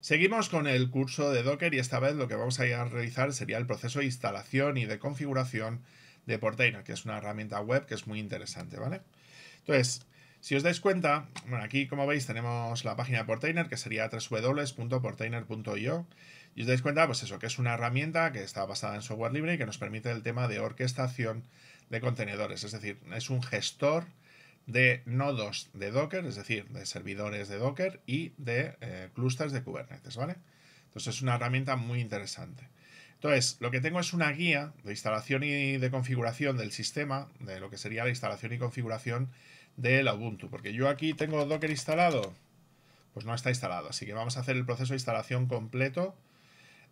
Seguimos con el curso de Docker y esta vez lo que vamos a, ir a realizar sería el proceso de instalación y de configuración de Portainer, que es una herramienta web que es muy interesante, ¿vale? Entonces, si os dais cuenta, bueno, aquí como veis tenemos la página de Portainer, que sería www.portainer.io. Y os dais cuenta, pues eso, que es una herramienta que está basada en software libre y que nos permite el tema de orquestación de contenedores. Es decir, es un gestor de nodos de Docker, es decir, de servidores de Docker y de eh, clusters de Kubernetes, ¿vale? Entonces es una herramienta muy interesante. Entonces, lo que tengo es una guía de instalación y de configuración del sistema, de lo que sería la instalación y configuración del Ubuntu, porque yo aquí tengo Docker instalado, pues no está instalado, así que vamos a hacer el proceso de instalación completo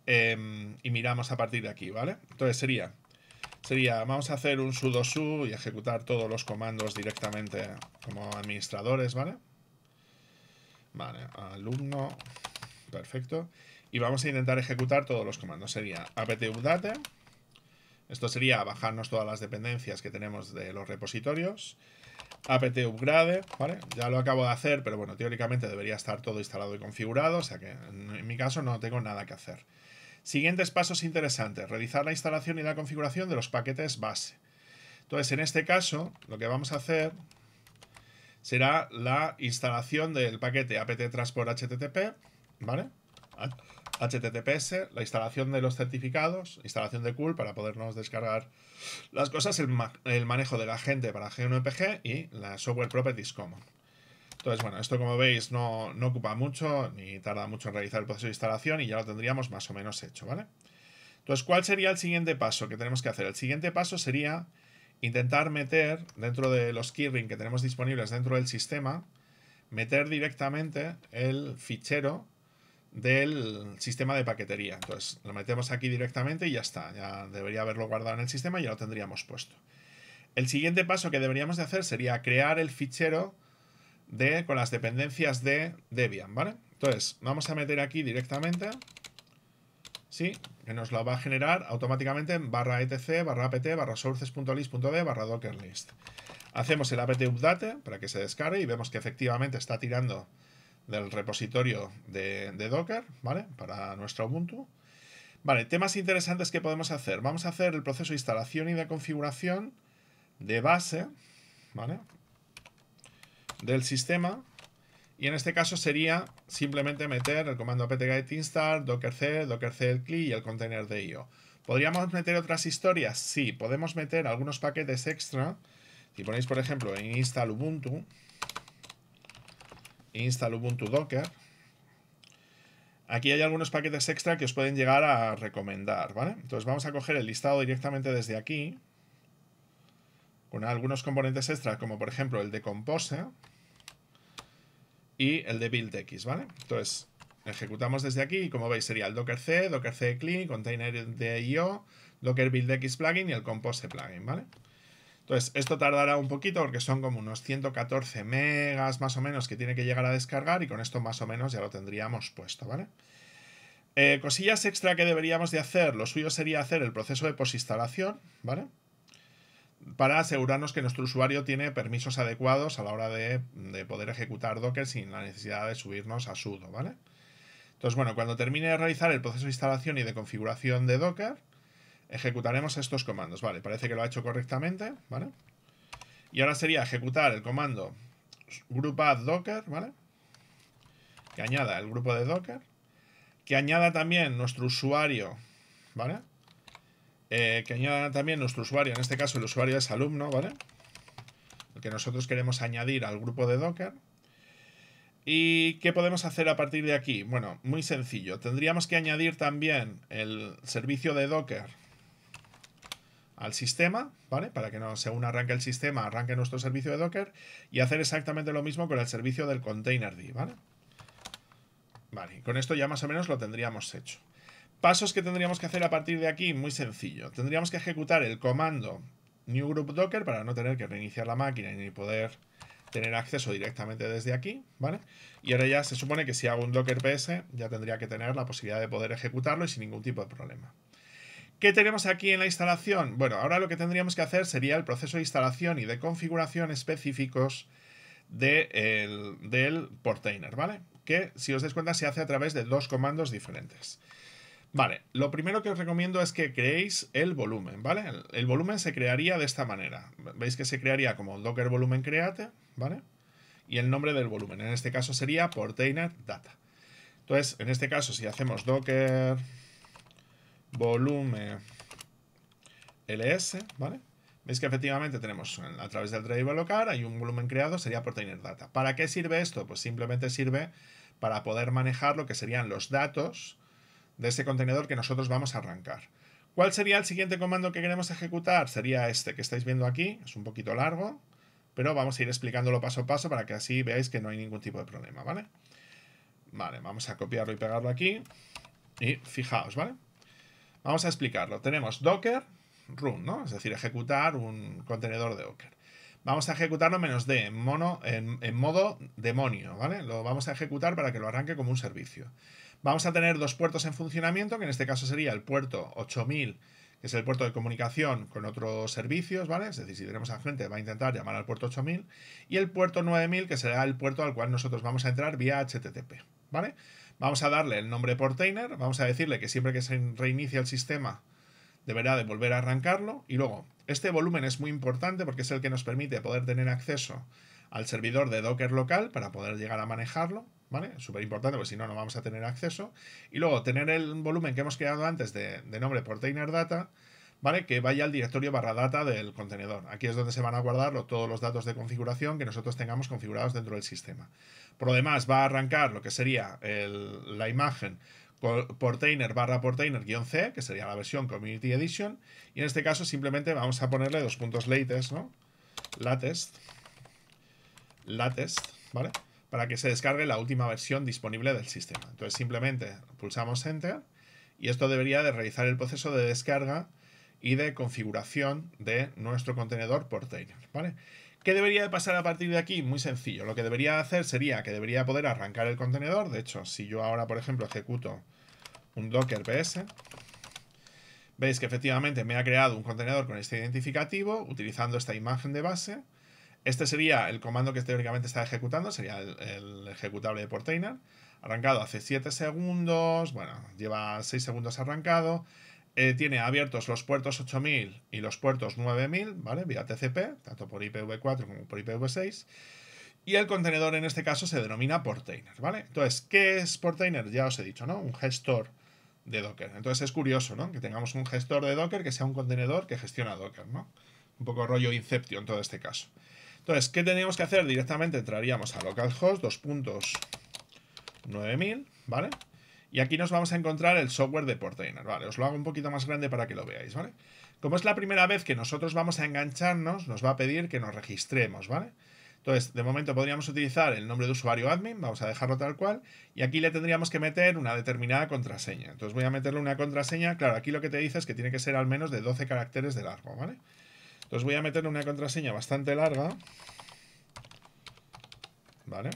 em, y miramos a partir de aquí, ¿vale? Entonces sería sería, vamos a hacer un sudo su y ejecutar todos los comandos directamente como administradores, ¿vale? Vale, alumno, perfecto. Y vamos a intentar ejecutar todos los comandos. Sería apt-update, esto sería bajarnos todas las dependencias que tenemos de los repositorios. apt upgrade, ¿vale? Ya lo acabo de hacer, pero bueno, teóricamente debería estar todo instalado y configurado, o sea que en mi caso no tengo nada que hacer. Siguientes pasos interesantes. Realizar la instalación y la configuración de los paquetes base. Entonces, en este caso, lo que vamos a hacer será la instalación del paquete apt transport http, ¿vale? HTTPS, la instalación de los certificados, instalación de cool para podernos descargar las cosas, el, manejo de la gente para GNPG y la software properties common. Entonces, bueno, esto como veis no, ocupa mucho ni tarda mucho en realizar el proceso de instalación y ya lo tendríamos más o menos hecho, ¿vale? Entonces, ¿cuál sería el siguiente paso que tenemos que hacer? El siguiente paso sería intentar meter dentro de los keyring que tenemos disponibles dentro del sistema, meter directamente el fichero del sistema de paquetería. Entonces lo metemos aquí directamente y ya está. Ya debería haberlo guardado en el sistema y ya lo tendríamos puesto. El siguiente paso que deberíamos de hacer sería crear el fichero de, con las dependencias de Debian, ¿vale? Entonces, vamos a meter aquí directamente, ¿sí? Que nos lo va a generar automáticamente en barra etc, barra apt, barra sources.list.d, barra list. Hacemos el apt update para que se descargue y vemos que efectivamente está tirando del repositorio de, de Docker, ¿vale? Para nuestro Ubuntu. Vale, temas interesantes que podemos hacer. Vamos a hacer el proceso de instalación y de configuración de base, ¿vale? del sistema. Y en este caso sería simplemente meter el comando apt-get install, docker-ce docker cli y el container de IO. ¿Podríamos meter otras historias? Sí, podemos meter algunos paquetes extra. Si ponéis, por ejemplo, en install ubuntu, install ubuntu docker, aquí hay algunos paquetes extra que os pueden llegar a recomendar, ¿vale? Entonces vamos a coger el listado directamente desde aquí con algunos componentes extras como por ejemplo el de Compose y el de BuildX, ¿vale? Entonces, ejecutamos desde aquí y como veis sería el Docker C, Docker C Clean, Container de IO, Docker BuildX Plugin y el Compose Plugin, ¿vale? Entonces, esto tardará un poquito porque son como unos 114 megas más o menos que tiene que llegar a descargar y con esto más o menos ya lo tendríamos puesto, ¿vale? Eh, cosillas extra que deberíamos de hacer, lo suyo sería hacer el proceso de posinstalación, ¿vale? para asegurarnos que nuestro usuario tiene permisos adecuados a la hora de, poder ejecutar Docker sin la necesidad de subirnos a sudo, ¿vale? Entonces, bueno, cuando termine de realizar el proceso de instalación y de configuración de Docker, ejecutaremos estos comandos, ¿vale? Parece que lo ha hecho correctamente, ¿vale? Y ahora sería ejecutar el comando group docker, ¿vale? Que añada el grupo de docker, que añada también nuestro usuario, ¿vale? Eh, que añada también nuestro usuario, en este caso el usuario es alumno, ¿vale? El que nosotros queremos añadir al grupo de Docker. ¿Y qué podemos hacer a partir de aquí? Bueno, muy sencillo. Tendríamos que añadir también el servicio de Docker al sistema, ¿vale? Para que no, según arranque el sistema, arranque nuestro servicio de Docker y hacer exactamente lo mismo con el servicio del containerd, ¿vale? Vale, con esto ya más o menos lo tendríamos hecho. Pasos que tendríamos que hacer a partir de aquí, muy sencillo. Tendríamos que ejecutar el comando new group docker para no tener que reiniciar la máquina ni poder tener acceso directamente desde aquí, ¿vale? Y ahora ya se supone que si hago un docker ps ya tendría que tener la posibilidad de poder ejecutarlo y sin ningún tipo de problema. ¿Qué tenemos aquí en la instalación? Bueno, ahora lo que tendríamos que hacer sería el proceso de instalación y de configuración específicos del portainer, ¿vale? Que, si os dais cuenta, se hace a través de dos comandos diferentes. Vale, lo primero que os recomiendo es que creéis el volumen, ¿vale? El, volumen se crearía de esta manera. Veis que se crearía como docker volumen create, ¿vale? Y el nombre del volumen, en este caso sería portainer data. Entonces, en este caso, si hacemos docker volumen ls, ¿vale? Veis que efectivamente tenemos a través del driver local hay un volumen creado, sería portainer data. ¿Para qué sirve esto? Pues simplemente sirve para poder manejar lo que serían los datos de ese contenedor que nosotros vamos a arrancar. ¿Cuál sería el siguiente comando que queremos ejecutar? Sería este que estáis viendo aquí, es un poquito largo, pero vamos a ir explicándolo paso a paso para que así veáis que no hay ningún tipo de problema, ¿vale? Vale, vamos a copiarlo y pegarlo aquí y fijaos, ¿vale? Vamos a explicarlo. Tenemos docker run, ¿no? Es decir, ejecutar un contenedor de docker. Vamos a ejecutarlo menos D, en, mono, en modo demonio, ¿vale? Lo vamos a ejecutar para que lo arranque como un servicio. Vamos a tener dos puertos en funcionamiento, que en este caso sería el puerto 8000, que es el puerto de comunicación con otros servicios, ¿vale? Es decir, si tenemos a gente va a intentar llamar al puerto 8000 y el puerto 9000, que será el puerto al cual nosotros vamos a entrar vía HTTP, ¿vale? Vamos a darle el nombre portainer, vamos a decirle que siempre que se reinicia el sistema deberá de volver a arrancarlo y luego este volumen es muy importante porque es el que nos permite poder tener acceso al servidor de Docker local para poder llegar a manejarlo ¿vale? Súper importante, porque si no, no vamos a tener acceso. Y luego tener el volumen que hemos creado antes de, nombre Portainer Data, ¿vale? Que vaya al directorio barra data del contenedor. Aquí es donde se van a guardar todos los datos de configuración que nosotros tengamos configurados dentro del sistema. Por lo demás, va a arrancar lo que sería la imagen portainer barra portainer C, que sería la versión Community Edition, y en este caso simplemente vamos a ponerle dos puntos latest, ¿no? Latest, latest, ¿vale? para que se descargue la última versión disponible del sistema. Entonces simplemente pulsamos Enter y esto debería de realizar el proceso de descarga y de configuración de nuestro contenedor portainer, ¿vale? ¿Qué debería de pasar a partir de aquí? Muy sencillo. Lo que debería hacer sería que debería poder arrancar el contenedor. De hecho, si yo ahora, por ejemplo, ejecuto un docker ps, veis que efectivamente me ha creado un contenedor con este identificativo utilizando esta imagen de base. Este sería el comando que teóricamente está ejecutando, sería el, ejecutable de Portainer. Arrancado hace 7 segundos, bueno, lleva 6 segundos arrancado. Eh, tiene abiertos los puertos 8000 y los puertos 9000, ¿vale? Vía TCP, tanto por IPv4 como por IPv6. Y el contenedor en este caso se denomina Portainer, ¿vale? Entonces, ¿qué es Portainer? Ya os he dicho, ¿no? Un gestor de Docker. Entonces es curioso, ¿no? Que tengamos un gestor de Docker que sea un contenedor que gestiona Docker, ¿no? Un poco rollo Inception en todo este caso. Entonces, ¿qué tendríamos que hacer? Directamente entraríamos a localhost, dos ¿vale? Y aquí nos vamos a encontrar el software de Portainer, ¿vale? Os lo hago un poquito más grande para que lo veáis, ¿vale? Como es la primera vez que nosotros vamos a engancharnos, nos va a pedir que nos registremos, ¿vale? Entonces, de momento podríamos utilizar el nombre de usuario admin, vamos a dejarlo tal cual, y aquí le tendríamos que meter una determinada contraseña. Entonces voy a meterle una contraseña, claro, aquí lo que te dice es que tiene que ser al menos de 12 caracteres de largo, ¿vale? vale entonces voy a meter una contraseña bastante larga. ¿Vale?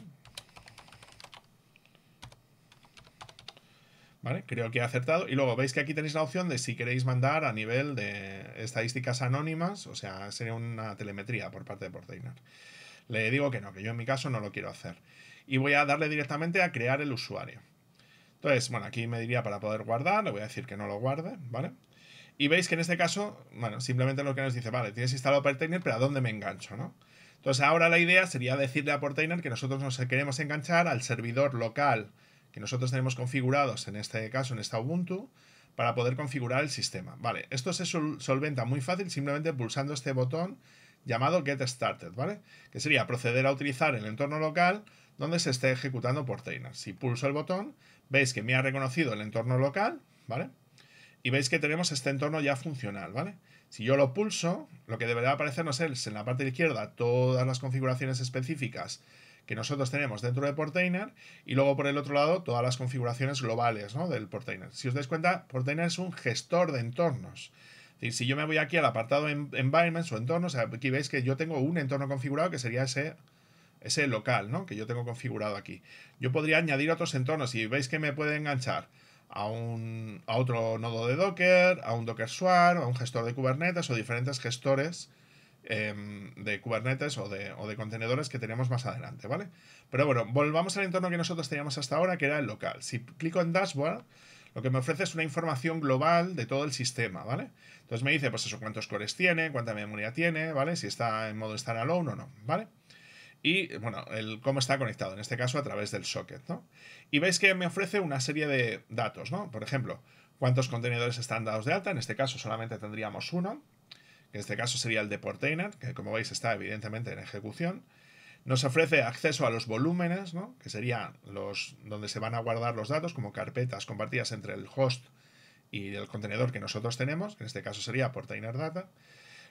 ¿Vale? Creo que he acertado. Y luego veis que aquí tenéis la opción de si queréis mandar a nivel de estadísticas anónimas, o sea, sería una telemetría por parte de Portainer. Le digo que no, que yo en mi caso no lo quiero hacer. Y voy a darle directamente a crear el usuario. Entonces, bueno, aquí me diría para poder guardar, le voy a decir que no lo guarde, ¿vale? vale y veis que en este caso, bueno, simplemente lo que nos dice, vale, tienes instalado Portainer, pero ¿a dónde me engancho, no? Entonces ahora la idea sería decirle a Portainer que nosotros nos queremos enganchar al servidor local que nosotros tenemos configurados, en este caso en esta Ubuntu, para poder configurar el sistema. Vale, esto se solventa muy fácil simplemente pulsando este botón llamado Get Started, ¿vale? Que sería proceder a utilizar el entorno local donde se esté ejecutando Portainer. Si pulso el botón, veis que me ha reconocido el entorno local, ¿vale? y veis que tenemos este entorno ya funcional, ¿vale? Si yo lo pulso, lo que deberá aparecernos es en la parte izquierda todas las configuraciones específicas que nosotros tenemos dentro de Portainer y luego por el otro lado todas las configuraciones globales ¿no? del Portainer. Si os dais cuenta, Portainer es un gestor de entornos. si yo me voy aquí al apartado Environments o entornos, aquí veis que yo tengo un entorno configurado que sería ese ese local, ¿no? Que yo tengo configurado aquí. Yo podría añadir otros entornos y veis que me puede enganchar a, un, otro nodo de Docker, a un Docker Swarm, a un gestor de Kubernetes o diferentes gestores em, de Kubernetes o de, contenedores que tenemos más adelante, ¿vale? Pero bueno, volvamos al entorno que nosotros teníamos hasta ahora, que era el local. Si clico en Dashboard, lo que me ofrece es una información global de todo el sistema, ¿vale? Entonces me dice, pues eso, cuántos cores tiene, cuánta memoria tiene, ¿vale? Si está en modo standalone o no, ¿vale? y bueno, el cómo está conectado, en este caso a través del socket, Y veis que me ofrece una serie de datos, ¿no? Por ejemplo, cuántos contenedores están dados de alta, en este caso solamente tendríamos uno, que en este caso sería el de Portainer, que como veis está evidentemente en ejecución. Nos ofrece acceso a los volúmenes, ¿no? que serían los donde se van a guardar los datos, como carpetas compartidas entre el host y el contenedor que nosotros tenemos, que en este caso sería Portainer Data.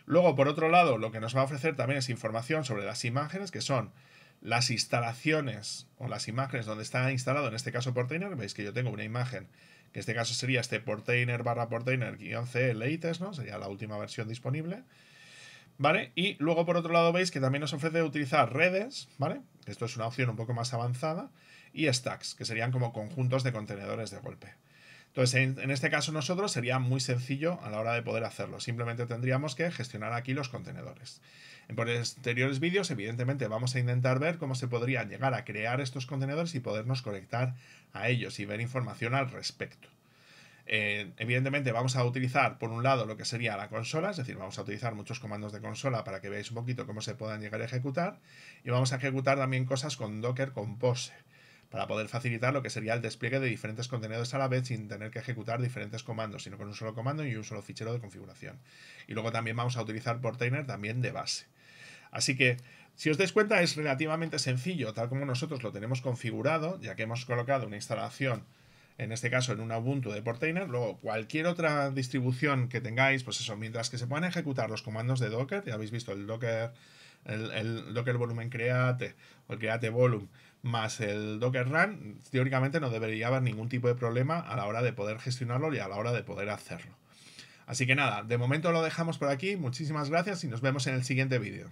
Luego, por otro lado, lo que nos va a ofrecer también es información sobre las imágenes, que son las instalaciones o las imágenes donde está instalado, en este caso Portainer, veis que yo tengo una imagen, que en este caso sería este Portainer barra Portainer guión C latest, ¿no? Sería la última versión disponible. ¿Vale? Y luego por otro lado veis que también nos ofrece utilizar redes, ¿vale? Esto es una opción un poco más avanzada, y stacks, que serían como conjuntos de contenedores de golpe. Entonces, en, este caso nosotros sería muy sencillo a la hora de poder hacerlo. Simplemente tendríamos que gestionar aquí los contenedores. En posteriores vídeos, evidentemente, vamos a intentar ver cómo se podría llegar a crear estos contenedores y podernos conectar a ellos y ver información al respecto. Eh, evidentemente vamos a utilizar por un lado lo que sería la consola, es decir, vamos a utilizar muchos comandos de consola para que veáis un poquito cómo se puedan llegar a ejecutar y vamos a ejecutar también cosas con Docker Compose para poder facilitar lo que sería el despliegue de diferentes contenedores a la vez sin tener que ejecutar diferentes comandos, sino con un solo comando y un solo fichero de configuración. Y luego también vamos a utilizar Portainer también de base. Así que, si os dais cuenta, es relativamente sencillo, tal como nosotros lo tenemos configurado, ya que hemos colocado una instalación en este caso en un Ubuntu de Portainer, luego cualquier otra distribución que tengáis, pues eso, mientras que se puedan ejecutar los comandos de Docker, ya habéis visto el Docker, el, el Docker Volumen Create o el Create Volume, más el Docker Run, teóricamente no debería haber ningún tipo de problema a la hora de poder gestionarlo y a la hora de poder hacerlo. Así que nada, de momento lo dejamos por aquí, muchísimas gracias y nos vemos en el siguiente vídeo.